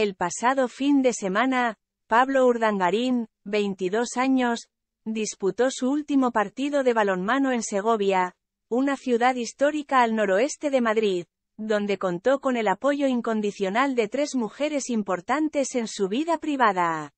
El pasado fin de semana, Pablo Urdangarín, 22 años, disputó su último partido de balonmano en Segovia, una ciudad histórica al noroeste de Madrid, donde contó con el apoyo incondicional de tres mujeres importantes en su vida privada.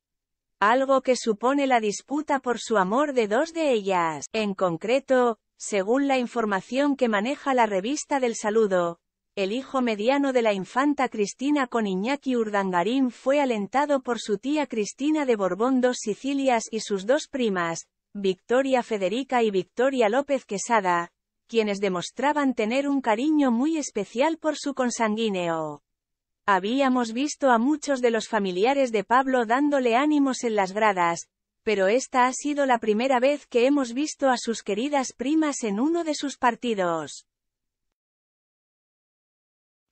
Algo que supone la disputa por su amor de dos de ellas. En concreto, según la información que maneja la revista del saludo, el hijo mediano de la infanta Cristina con Iñaki Urdangarín fue alentado por su tía Cristina de Borbón dos Sicilias y sus dos primas, Victoria Federica y Victoria López Quesada, quienes demostraban tener un cariño muy especial por su consanguíneo. Habíamos visto a muchos de los familiares de Pablo dándole ánimos en las gradas, pero esta ha sido la primera vez que hemos visto a sus queridas primas en uno de sus partidos.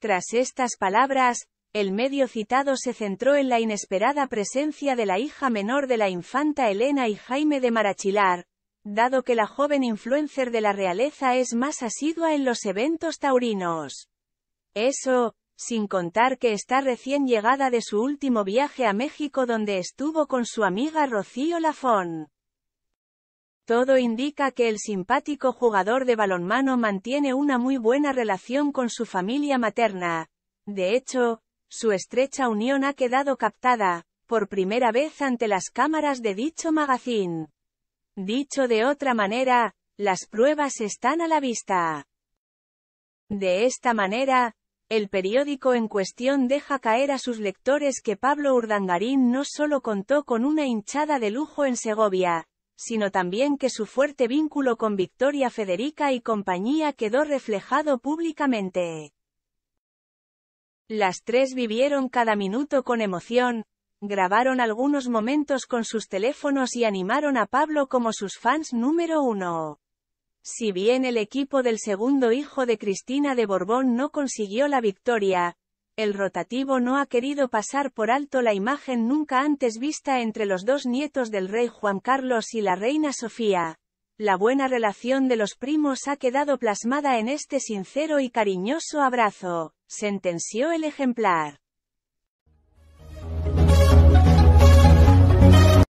Tras estas palabras, el medio citado se centró en la inesperada presencia de la hija menor de la infanta Elena y Jaime de Marachilar, dado que la joven influencer de la realeza es más asidua en los eventos taurinos. Eso, sin contar que está recién llegada de su último viaje a México donde estuvo con su amiga Rocío Lafón. Todo indica que el simpático jugador de balonmano mantiene una muy buena relación con su familia materna. De hecho, su estrecha unión ha quedado captada, por primera vez ante las cámaras de dicho magazine. Dicho de otra manera, las pruebas están a la vista. De esta manera, el periódico en cuestión deja caer a sus lectores que Pablo Urdangarín no solo contó con una hinchada de lujo en Segovia, sino también que su fuerte vínculo con Victoria Federica y compañía quedó reflejado públicamente. Las tres vivieron cada minuto con emoción, grabaron algunos momentos con sus teléfonos y animaron a Pablo como sus fans número uno. Si bien el equipo del segundo hijo de Cristina de Borbón no consiguió la victoria, el rotativo no ha querido pasar por alto la imagen nunca antes vista entre los dos nietos del rey Juan Carlos y la reina Sofía. La buena relación de los primos ha quedado plasmada en este sincero y cariñoso abrazo, sentenció el ejemplar.